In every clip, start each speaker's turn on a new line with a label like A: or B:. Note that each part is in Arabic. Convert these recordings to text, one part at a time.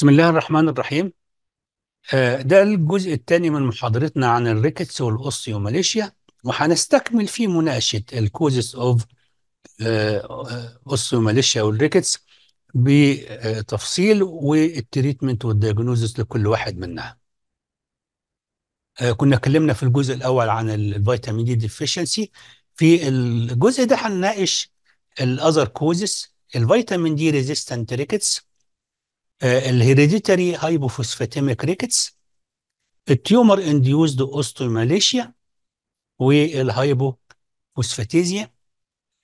A: بسم الله الرحمن الرحيم آه، ده الجزء الثاني من محاضرتنا عن الريكتس والأوستيوماليشيا وهنستكمل فيه مناقشة الكوزس اوف آه، آه، أوستيوماليشيا والريكتس بتفصيل والتريتمنت والدياجنوزس لكل واحد منها كنا اتكلمنا في الجزء الأول عن الفيتامين دي ديفيشنسي في الجزء ده هنناقش الأذر كوزس الفيتامين دي ريزيستنت ريكتس الهيريديتري هايبوفوسفاتيميك ريكتس التيومر انديوزد اوستوماليشيا والهايبوفوسفاتيزيا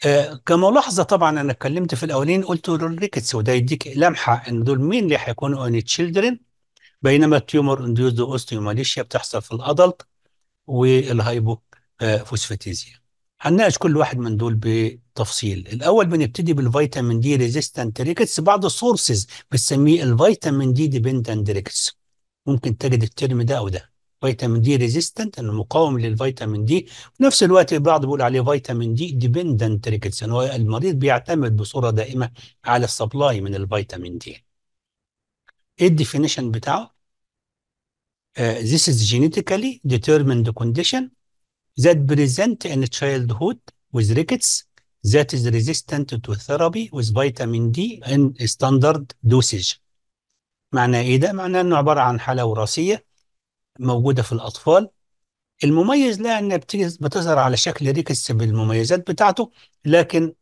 A: آه كملاحظه طبعا انا اتكلمت في الاولين قلت الريكتس وده يديك لمحه ان دول مين اللي هيكونوا ان تشيلدرن بينما التيومر انديوزد اوستوماليشيا بتحصل في الادلت والهايبوفوسفاتيزيا هنناقش كل واحد من دول بتفصيل الاول بنبتدي بالفيتامين دي ريزيستنت ريكتس بعض السورسز بتسميه الفيتامين دي ديبندنت ريكتس ممكن تجد الترم ده او ده فيتامين دي ريزيستنت انه مقاوم للفيتامين دي في نفس الوقت البعض بيقول عليه فيتامين دي ديبندنت ريكتس ان هو المريض بيعتمد بصوره دائمه على السبلاي من الفيتامين دي ايه الديفينيشن بتاعه Uh, this is genetically determined condition that present in childhood with rickets that is resistant to therapy with vitamin D in standard dosage. معنى ايه ده؟ معناه انه عباره عن حاله وراثيه موجوده في الاطفال. المميز لها انها بتظهر على شكل ريكس بالمميزات بتاعته لكن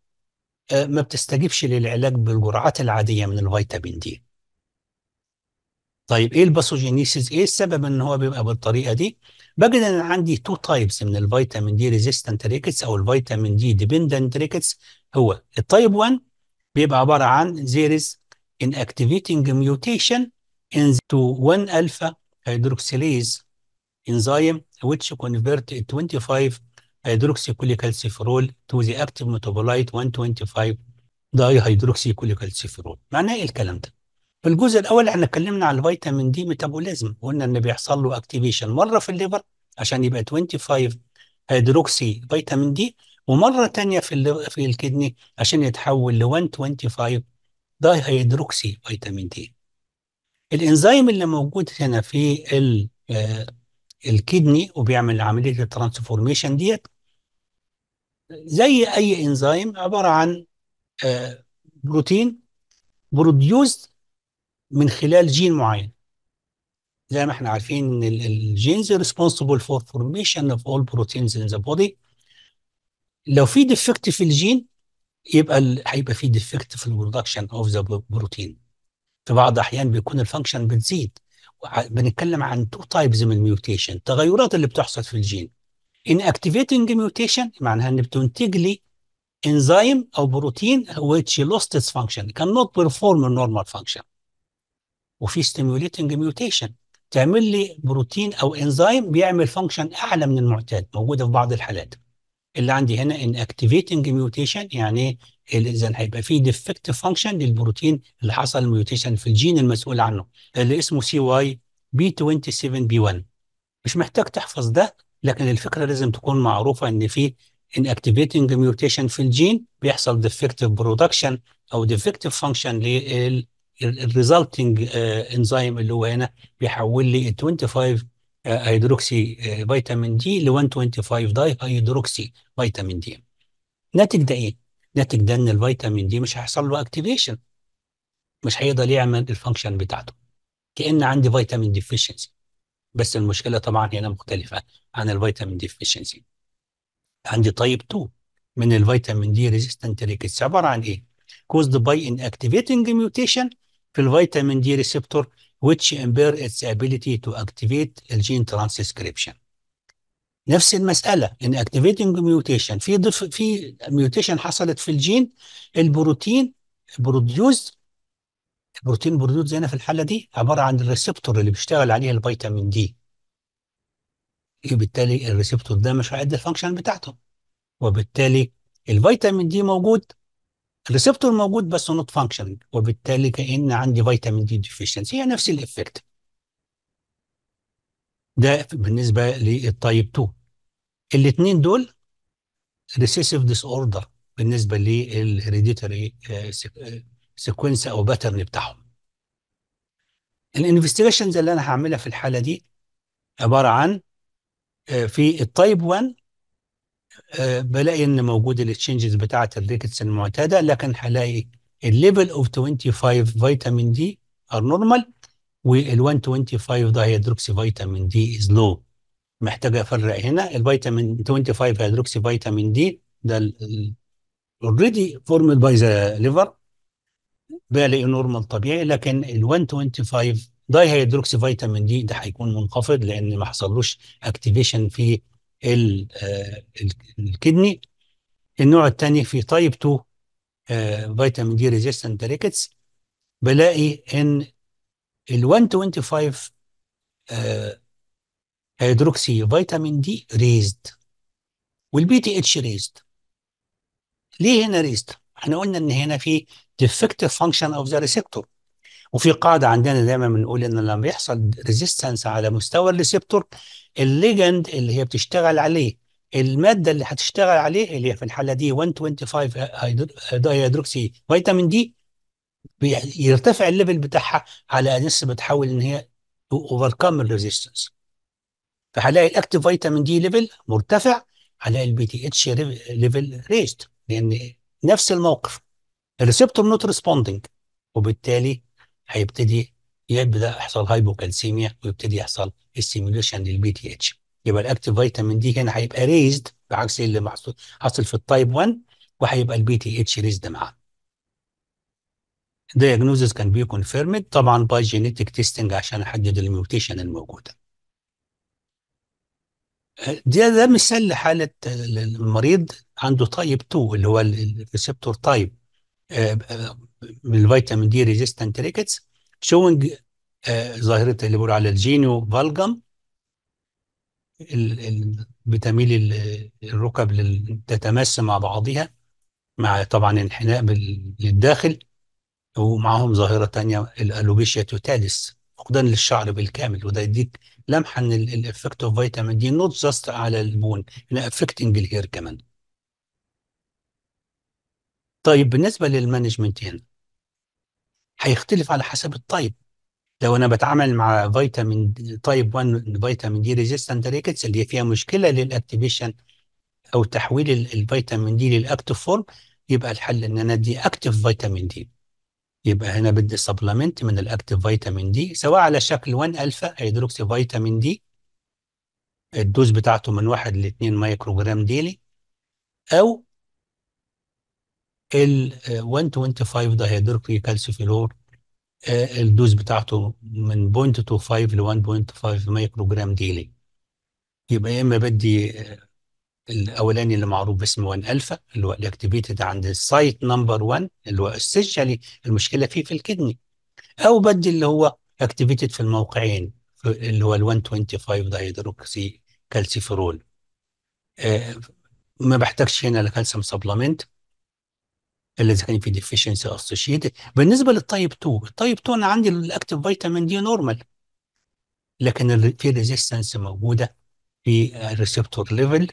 A: آه، ما بتستجيبش للعلاج بالجرعات العاديه من الفيتامين دي. طيب ايه الباثوجينيسيس ايه السبب ان هو بيبقى بالطريقه دي بجد ان عندي تو تايبس من الفيتامين دي ريزيستنت ريكتس او الفيتامين دي ديبندنت ريكتس هو التايب 1 بيبقى عباره عن زيرز ان اكتيفيتنج ميوتيشن ان تو 1 الفا هيدروكسيليز انزيم which convert 25 hydroxycholecalciferol to the active metabolite 125 dihydroxycholecalciferol معناه ايه الكلام ده في الجزء الاول احنا اتكلمنا عن الفيتامين دي ميتابوليزم قلنا ان بيحصل له اكتيفيشن مره في الليفر عشان يبقى 25 هيدروكسي فيتامين دي ومره ثانيه في في الكدني عشان يتحول ل 125 داي هيدروكسي فيتامين دي الانزيم اللي موجود هنا في ال آه، الكدني وبيعمل عمليه الترانسفورميشن ديت زي اي انزيم عباره عن آه، بروتين بروديوز من خلال جين معين زي ما احنا عارفين ان الجينز ريسبونسبل فور فورميشن اوف اول بروتينز ان ذا بودي لو في ديفكت في الجين يبقى هيبقى في ديفكت في البرودكشن اوف ذا بروتين في بعض الاحيان بيكون الفانكشن بتزيد بنتكلم عن تو تايبز من الميوتيشن التغيرات اللي بتحصل في الجين ان اكتيفيتنج ميوتيشن معناها ان بتنتج لي انزيم او بروتين which lost its function cannot perform a normal function وفي ستيموليتنج ميوتيشن تعمل لي بروتين او انزيم بيعمل فانكشن اعلى من المعتاد موجوده في بعض الحالات اللي عندي هنا ان اكتيفيتنج ميوتيشن يعني اذا هيبقى في ديفكت فانكشن للبروتين اللي حصل ميوتيشن في الجين المسؤول عنه اللي اسمه سي واي بي 27 بي 1 مش محتاج تحفظ ده لكن الفكره لازم تكون معروفه ان في ان اكتيفيتنج ميوتيشن في الجين بيحصل ديفكتيف برودكشن او ديفكتيف فانكشن لل الريزلتنج انزيم uh, اللي هو هنا بيحول لي 25 هيدروكسي فيتامين دي ل 125 داي هيدروكسي فيتامين دي ناتج ده ايه؟ ناتج ده ان الفيتامين دي مش هيحصل له اكتيفيشن مش هيقدر يعمل الفانكشن بتاعته كان عندي فيتامين ديفيشنسي بس المشكله طبعا هنا مختلفه عن الفيتامين ديفيشنسي عندي تايب 2 من الفيتامين دي ريزيستنت ريكيتس عباره عن ايه؟ باي ان اكتيفيتنج ميوتيشن في الفيتامين دي ريسبتور which impair its ability to activate الجين ترانسكريبشن نفس المسألة ان activating mutation في ضف في mutation حصلت في الجين البروتين بروديوز البروتين بروديوز هنا في الحالة دي عبارة عن الريسبتور اللي بيشتغل عليه الفيتامين دي وبالتالي الريسبتور ده مش هيأدي الفانكشن بتاعته وبالتالي الفيتامين دي موجود الريسبتور موجود بس نوت فانكشننج وبالتالي كان عندي فيتامين دي ديفيشنسي هي نفس الافكت ده بالنسبه للتايب 2 الاثنين دول ريسيسيف ديس اوردر بالنسبه للهيريديتري آه، سيكونس آه، او باترن بتاعهم الانفستيجيشنز اللي انا هعملها في الحاله دي عباره عن آه، في التايب 1 آه، بلاقي ان موجود الاكسشينجز بتاعه الريكتس المعتاده لكن هلاقي الليفل اوف 25 فيتامين دي ار نورمال وال 125 ده هيدروكسي فيتامين دي از لو محتاج افرق هنا الفيتامين 25 هيدروكسي فيتامين دي ده اوريدي فورمد باي ذا ليفر بلاقي نورمال طبيعي لكن ال 125 داي هيدروكسي فيتامين دي ده هيكون منخفض لان ما حصلوش اكتيفيشن في آه، الكدني النوع الثاني في تايب 2 فيتامين دي ريزيستنت ريكتس بلاقي ان ال 125 هيدروكسي فيتامين دي ريزد والبي تي اتش ريزد ليه هنا ريزد؟ احنا قلنا ان هنا في ديفكتيف فانكشن اوف ذا ريسبتور وفي قاعده عندنا دايما بنقول ان لما بيحصل ريزيستنس على مستوى الريسبتور الليجند اللي هي بتشتغل عليه الماده اللي هتشتغل عليه اللي هي في الحاله دي 125 هيدروكسي فيتامين دي يرتفع الليفل بتاعها على انس بتحاول ان هي اوفركم الريزيستنس فهلاقي الاكتيف فيتامين دي ليفل مرتفع على البي تي اتش ليفل ريست لان نفس الموقف الريسبتور نوت ريسبوندنج وبالتالي هيبتدي يبدا يحصل هايبوكالسيميا ويبتدي يحصل استيميوليشن للبي تي اتش يبقى الاكتيف فيتامين دي هنا هيبقى ريزد بعكس اللي محصول حاصل في التايب 1 وهيبقى البي تي اتش ريزد معاه diagnosis كان بي كونفيرمد طبعا باي جينيتك تيستنج عشان احدد الميوتيشن الموجوده. دي ده مثال لحاله المريض عنده تايب 2 اللي هو الريسبتور تايب بالفيتامين دي ريزيستنت ريكتس شوينج ظاهره اللي بيقولوا على الجينيو فالجم بتميل الركب تتماس مع بعضها مع طبعا انحناء للداخل ومعهم ظاهره ثانيه الالوبيشيا توتاليس فقدان للشعر بالكامل وده يديك لمحه ان الافكت اوف فيتامين دي نوت جاست على البون افكتنج الهير كمان طيب بالنسبه للمانجمنت هنا هيختلف على حسب الطيب لو انا بتعامل مع فيتامين تايب 1 فيتامين دي ريزيستنت ريكتس اللي فيها مشكله للاكتيفيشن او تحويل الفيتامين دي للاكتيف فورم يبقى الحل ان انا ادي اكتيف فيتامين دي يبقى هنا بدي سبلمنت من الاكتيف فيتامين دي سواء على شكل 1 الفا هيدروكسي فيتامين دي الدوز بتاعته من 1 ل 2 مايكرو جرام ديلي او ال 125 ده دايهيدروكلي كالسيفيلور الدوز بتاعته من 0.25 ل 1.5 مايكرو جرام ديلي يبقى يا اما بدي آه، الاولاني اللي معروف باسم 1 الفا اللي هو الاكتيفيتد عند السايت نمبر 1 اللي هو اسيشالي المشكله فيه في الكدني او بدي اللي هو اكتيفيتد في الموقعين اللي هو ال 125 ده كالسيفيرول أه ما بحتاجش هنا لكالسيوم سبلمنت اذا كان في ديفيشنسي اسوشيتد بالنسبه للتايب 2 التايب 2 انا عندي الاكتف فيتامين دي نورمال لكن في ريزيستنس موجوده في الريسبتور ليفل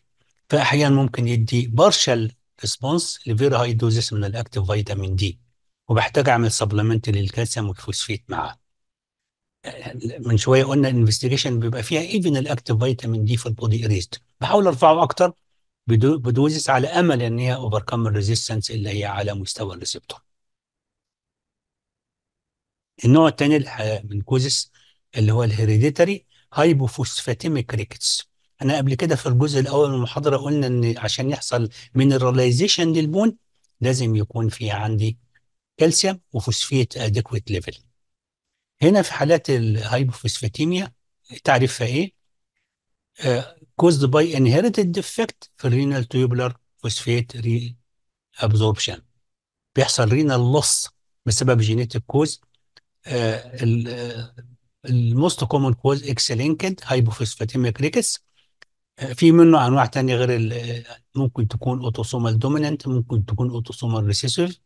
A: فاحيانا ممكن يدي بارشال ريسبونس لفيري هاي دوزس من الاكتف فيتامين دي وبحتاج اعمل سبلمنت للكالسيوم والفوسفيت معاه من شويه قلنا الانفستيجيشن بيبقى فيها ايفن الاكتف فيتامين دي في البودي اريست بحاول ارفعه اكتر بدوزس على امل ان هي اوفركم الريزيستنس اللي هي على مستوى الريسبتور النوع الثاني من كوزس اللي هو الهيريديتري هايبوفوسفاتيميك ريكتس انا قبل كده في الجزء الاول من المحاضره قلنا ان عشان يحصل مينراليزيشن للبون لازم يكون في عندي كالسيوم وفوسفيت ادكويت ليفل هنا في حالات الهايبوفوسفاتيميا تعريفها ايه Uh, caused by inherited defect في renal tubular phosphate reabsorption بيحصل renal loss بسبب جينيتك كوز الموست كومن كوز لينكد هايبوفوسفاتيميك ريكس في منه انواع ثانيه غير uh, ممكن تكون اوتوسومال دومينانت ممكن تكون اوتوسومال ريسيسيف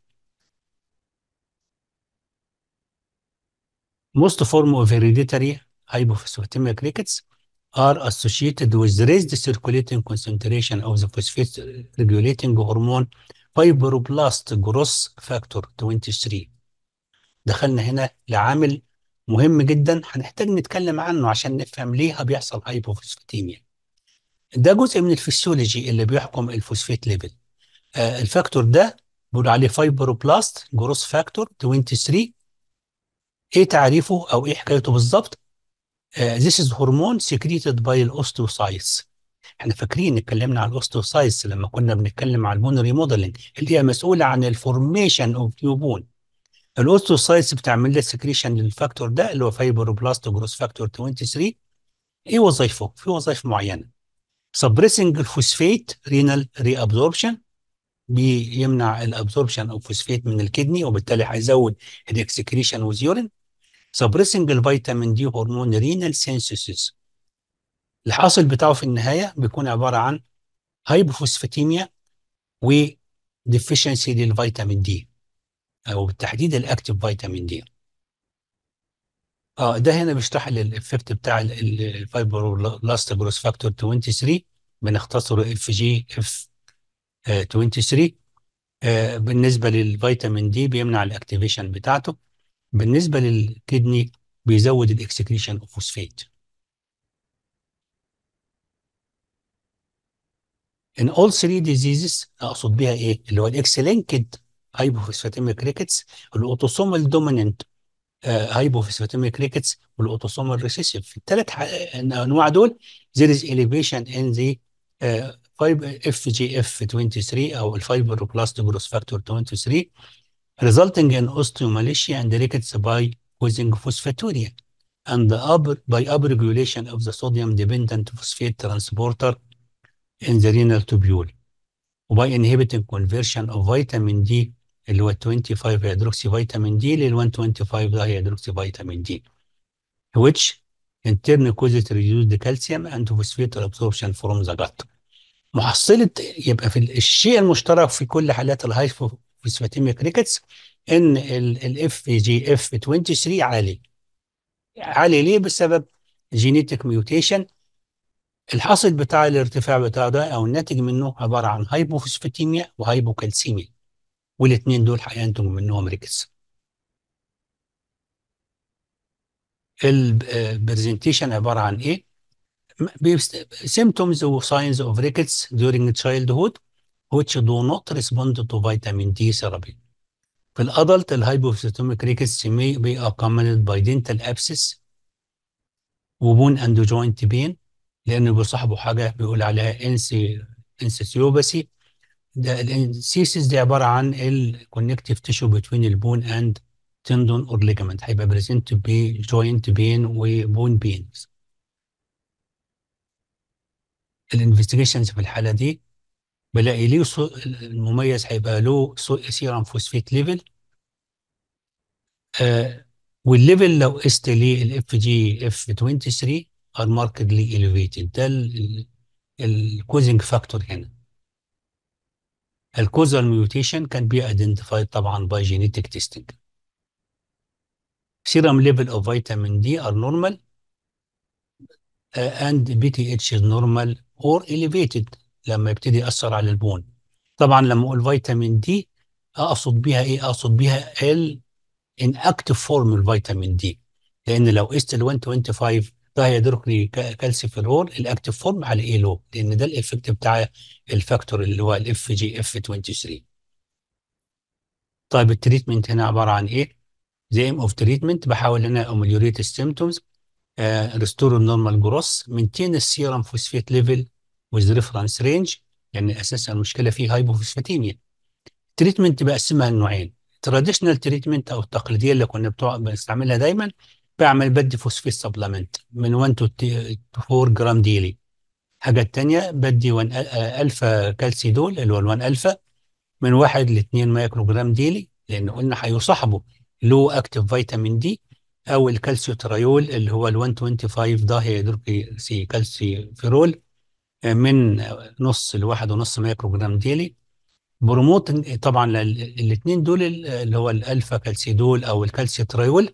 A: most form of hereditary هايبوفوسفاتيميك rickets are associated with raised circulating concentration of the phosphate regulating hormone fibroblast growth factor 23 دخلنا هنا لعامل مهم جدا هنحتاج نتكلم عنه عشان نفهم ليه بيحصل هايبوفوسفاتيميا ده جزء من الفسيولوجي اللي بيحكم الفوسفات ليفل آه الفاكتور ده بيقول عليه فايبروبلاست جروس فاكتور 23 ايه تعريفه او ايه حكايته بالظبط آه، this is hormone secreted by الاوستوسايتس احنا فاكرين اتكلمنا على الاوستوسايتس لما كنا بنتكلم على البون ريموديلنج اللي هي مسؤوله عن الفورميشن اوف نيو بون الاوستوسايتس بتعمل لها سكريشن للفاكتور ده اللي هو فايبروبلاست جروس فاكتور 23 ايه وظايفه؟ في وظائف معينه سبريسنج الفوسفيت رينال ري ابزوربشن بيمنع الابزوربشن او فوسفيت من الكدني وبالتالي هيزود الاكسكريشن وزيورين سبريسنج الفيتامين دي هرمون رينال سينسيسيس الحاصل بتاعه في النهايه بيكون عباره عن هايبوفوسفاتيميا وديفيشنسي للفيتامين دي او بالتحديد الاكتيف فيتامين دي اه ده هنا بيشرح لي الافكت بتاع الفايبروبلاست جروس فاكتور 23 بنختصره اف جي اف 23 بالنسبه للفيتامين دي بيمنع الاكتيفيشن بتاعته بالنسبه للكدني بيزود الاكسكريشن اوف فوسفيت ان all three diseases اقصد بيها ايه اللي هو الاكس لينكد هايبوفوسفاتيميك ريكتس الاوتوسومال دوميننت هايبوفوسفاتيميك ريكتس والاوتوسومال ريسيسيف في الثلاث انواع دول there is elevation in the فايبر اف جي اف 23 او بلاست جروس فاكتور 23 resulting in osteomalacia and rickets by causing phosphaturia, and up, by upregulation of the sodium-dependent phosphate transporter in the renal tubule, by inhibiting conversion of vitamin D اللي هو 25 hydroxy vitamin D لل 125 hydroxy vitamin D, which in turn causes reduced calcium and phosphate absorption from the gut. محصلة يبقى في الشيء المشترك في كل حالات الهايفو في كريكتس ريكتس ان الاف جي اف 23 عالي عالي ليه بسبب جينيتك ميوتيشن الحاصل بتاع الارتفاع بتاع ده او الناتج منه عباره عن هايبوفوسفاتيميا وهايبوكالسيميا والاثنين دول هينتج منهم ريكتس البرزنتيشن عباره عن ايه؟ سيمتومز وساينز اوف ريكتس during childhood which do not respond to vitamin D therapy. في الأدلت الهايبوفيستوميك ريكس may be accompanied by dental abscess وبون اند جوينت بين لأنه بيصاحبه حاجة بيقول عليها انسي انسيوباسي ده الانسيسيس دي عبارة عن الكونكتيف تيشو بتوين البون اند تندون اور ligament. هيبقى بريزنت بجوينت بين وبون بينز الانفستيجيشنز في الحالة دي بلاقي ليه سو... المميز هيبقى له سيرم فوسفيت ليفل آه والليفل لو قست ليه الاف جي اف 23 ار ماركدلي الفيتد ده الكوزنج فاكتور هنا الكوزال ميوتيشن كان بي ايدنتيفايد طبعا باي جينيتك تيستنج سيرم ليفل اوف فيتامين دي ار نورمال اند بي تي اتش نورمال اور الفيتد لما يبتدي ياثر على البون طبعا لما اقول فيتامين دي اقصد بيها ايه اقصد بيها ال ان اكتف فورم الفيتامين دي لان لو قست ال 125 ده هيدركني كالسيفيرول الاكتف فورم على ايه لو لان ده الايفكت بتاع الفاكتور اللي هو الاف جي اف 23 طيب التريتمنت هنا عباره عن ايه زي ام اوف تريتمنت بحاول ان انا اميليوريت السيمتومز ريستور النورمال جروس مينتين السيرم فوسفيت ليفل وذ ريفرنس رينج لان اساسا المشكله فيه هايبوفوسفاتيميا تريتمنت بقسمها لنوعين تراديشنال تريتمنت او التقليديه اللي كنا بنستعملها دايما بعمل بدي فوسفيت سبلمنت من 1 تو 4 جرام ديلي الحاجه الثانيه بدي 1 الفا كالسيدول اللي هو ال 1 الفا من 1 ل 2 مايكرو جرام ديلي لان قلنا هيصاحبه لو اكتف فيتامين دي او ترايول اللي هو ال 125 داهيدروكسي كالسيفيرول من نص لواحد ونص مايكرو جرام ديلي بروموتنج طبعا الاثنين دول اللي هو الالفا كالسيدول او الكالسيتريول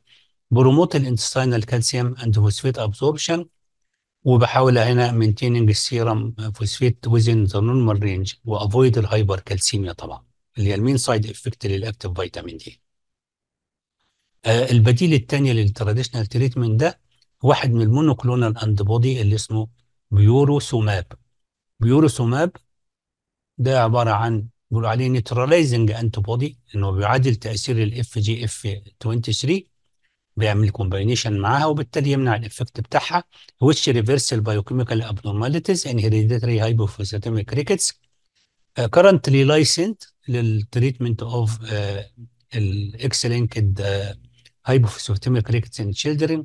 A: بروموت الانتستينال كالسيوم اند فوسفيت ابسوربشن وبحاول هنا مينتيننج السيرم فوسفيت وزن ذا نورمال رينج وافويد الهايبر كالسيميا طبعا اللي هي المين سايد افكت للاكتيف فيتامين دي. البديل الثاني للتراديشنال تريتمنت ده واحد من المونوكلونال اند بودي اللي اسمه بيوروسوماب بيوروسوماب ده عباره عن بيقولوا عليه نيتراليزنج انتي بودي انه بيعادل تاثير الاف جي اف 23 بيعمل كومباينيشن معاها وبالتالي يمنع الافكت بتاعها وش ريفرسال بايوكيميكال abnormalities in يعني hereditary hypophosphatemic rickets كرنتلي uh, currently licensed للتريتمنت اوف uh, الاكس لينكد uh, hypophosphatemic rickets in children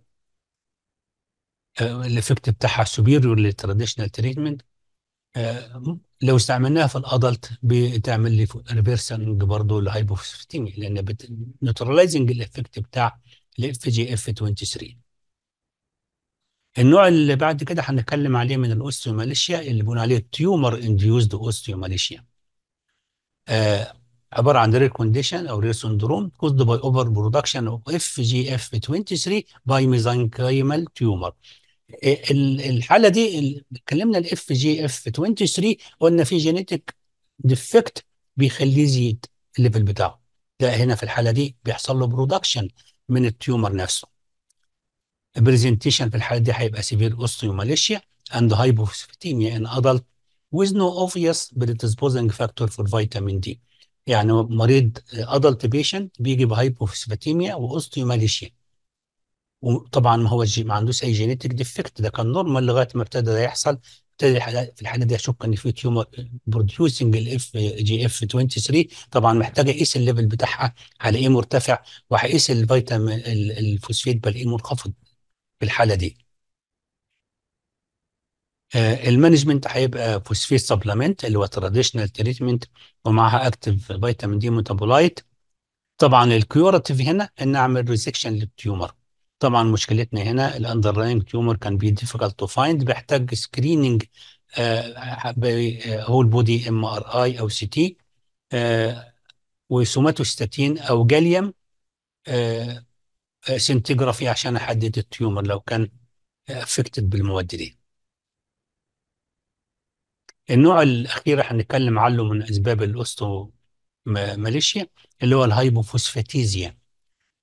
A: الافكت بتاعها superior للتراديشنال تريتمنت لو استعملناها في الادلت بتعمل لي ريفرسنج برضه لهايبوفوسفيتيميا لان بت... نيوتراليزنج الافكت بتاع الاف جي اف 23 النوع اللي بعد كده هنتكلم عليه من الاوستيوماليشيا اللي بنقول عليه تيومر انديوزد اوستيوماليشيا آه عباره عن رير كونديشن او رير سندروم كوزد باي اوفر برودكشن اوف اف جي اف 23 باي ميزانكايمال تيومر الحاله دي اتكلمنا الاف جي اف 23 قلنا في جينيتك ديفكت بيخليه يزيد الليفل بتاعه ده هنا في الحاله دي بيحصل له برودكشن من التيومر نفسه البرزنتيشن في الحاله دي هيبقى سيفير اوستيوماليشيا اند هايبوفيتيميا ان ادلت ويز نو اوفيس بريدسبوزنج فاكتور فور فيتامين دي يعني مريض ادلت بيشنت بيجي بهايبوفيسفاتيميا واوستيوماليشيا وطبعا ما هو ما عندوش اي جينيتك ديفكت ده كان نورمال لغايه ما ابتدى ده يحصل ابتدى في الحاله دي اشك ان في تيومر بروديوسنج الاف جي اف 23 طبعا محتاجه اقيس الليفل بتاعها على ايه مرتفع وهقيس الفيتامين الفوسفيت بل ايه منخفض في الحاله دي آه، المانجمنت هيبقى فوسفيت سبلمنت اللي هو تراديشنال تريتمنت ومعها اكتف فيتامين دي ميتابولايت طبعا الكيوراتيف هنا ان اعمل ريسكشن للتيومر طبعا مشكلتنا هنا الاندرلاينج تيومر كان بي ديفيكالت تو فايند بيحتاج سكريننج هول بودي ام ار اي او سي تي آه، وسوماتوستاتين او جاليوم آه، سنتجرافي عشان احدد التيومر لو كان افكتد بالمواد دي النوع الاخير هنتكلم عنه من اسباب الاوستو ماليشيا اللي هو الهايبوفوسفاتيزيا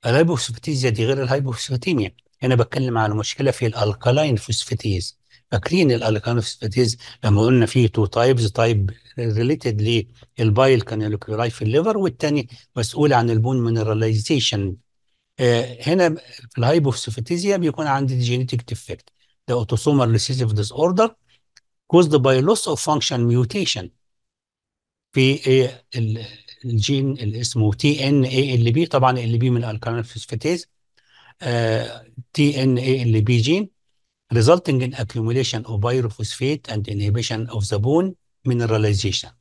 A: الهايبوفوسفاتيز دي غير الهايبوفوسفاتيميا انا بتكلم على مشكله في الالكالاين فوسفاتيز فاكرين الالكالاين فوسفاتيز لما قلنا فيه تو تايبز تايب ريليتد للبايل كانيولوكيولاي في الليفر والثاني مسؤول عن البون مينراليزيشن آه هنا في الهايبوفوسفاتيزيا بيكون عندي جينيتيك ديفكت ده اوتوسومال ريسيسيف ديس اوردر كوزد باي لوس اوف فانكشن ميوتيشن في إيه؟ الجين اللي اسمه تي ان اي ال بي طبعا ال بي من الكالين فوسفاتيز تي ان اي ال بي جين resulting in accumulation of pyrophosphate and inhibition of the bone mineralization.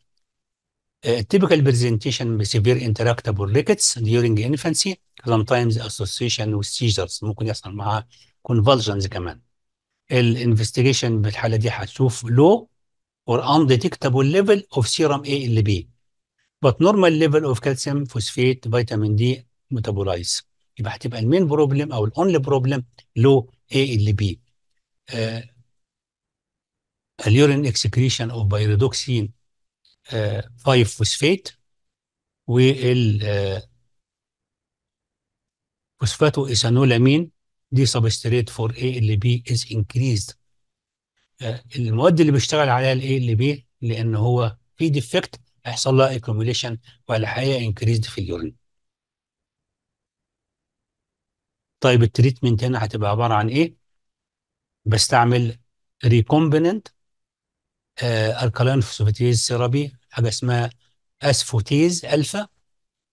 A: Uh, typical presentation with severe interactable rickets during infancy, sometimes association with seizures ممكن يحصل معاها convulsions كمان. الانفستيجيشن بالحاله دي هتشوف low or undetectable level of serum ALB. but normal level of calcium phosphate vitamin D metabolize يبقى هتبقى المين بروبلم او الاونلي بروبلم لو اي ال بي اليورين اكسكريشن اوف بايريدوكسين 5 فوسفات وال فوسفاتو ايثانولامين دي سبستريت فور اي ال بي از انكريزد المواد اللي بيشتغل عليها الاي ال بي لان هو في ديفكت هيحصل لها accumulation ولا هي انكريزد في اليورين طيب التريتمنت هنا هتبقى عباره عن ايه بستعمل ريكومبيننت الكالين فوسفاتيز سيرابي حاجه اسمها اسفوتيز الفا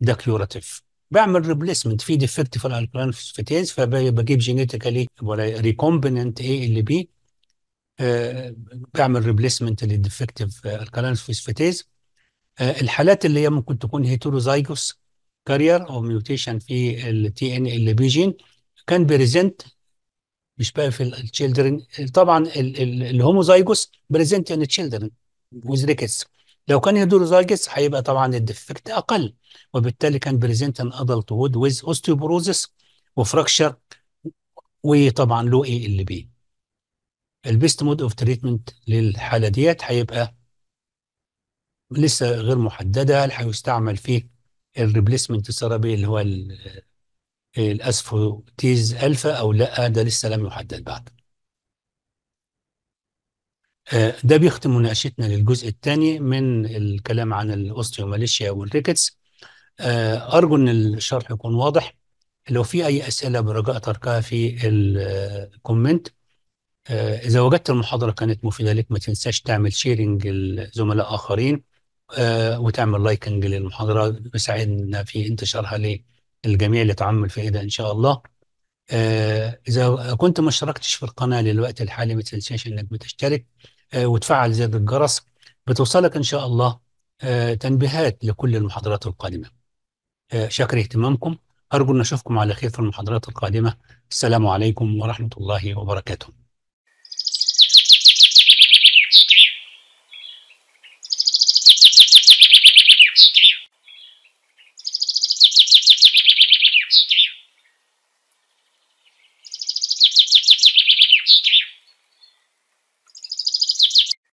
A: ده كيوراتيف بعمل ريبليسمنت في ديفكت في الالكالين فوسفاتيز فبجيب جينيتيكالي ولا ريكومبيننت اي اللي بي أه بعمل ريبليسمنت للديفكتيف الكالين فوسفاتيز آه، الحالات اللي هي ممكن تكون هيتروزايجوس كارير او ميوتيشن في التي ان ال بي جين كان بريزنت مش بقى في التشيلدرن طبعا الهوموزايجوس بريزنت ان تشيلدرن ويز ريكس لو كان هيتروزايجوس هيبقى طبعا الديفكت اقل وبالتالي كان بريزنت ان ادلت وود ويز اوستيوبروزس وفراكشر وطبعا لو اي ال بي البيست مود اوف تريتمنت للحاله ديت هيبقى لسه غير محدده هل هيستعمل فيه الريبليسمنت ثيرابي اللي هو الاسفوتيز الفا او لا ده لسه لم يحدد بعد آه، ده بيختم مناقشتنا للجزء الثاني من الكلام عن الاوستيوماليشيا والريكتس آه، ارجو ان الشرح يكون واضح لو في اي اسئله برجاء تركها في الكومنت آه، اذا وجدت المحاضره كانت مفيده لك ما تنساش تعمل شيرنج لزملاء اخرين آه، وتعمل لايكنج للمحاضرة بيساعدنا في انتشارها للجميع اللي تعمل فائدة إن شاء الله آه، إذا كنت ما اشتركتش في القناة للوقت الحالي ما تنساش إنك بتشترك آه، وتفعل زر الجرس بتوصلك إن شاء الله تنبيهات لكل المحاضرات القادمة شكر اهتمامكم أرجو أن أشوفكم على خير في المحاضرات القادمة السلام عليكم ورحمة الله وبركاته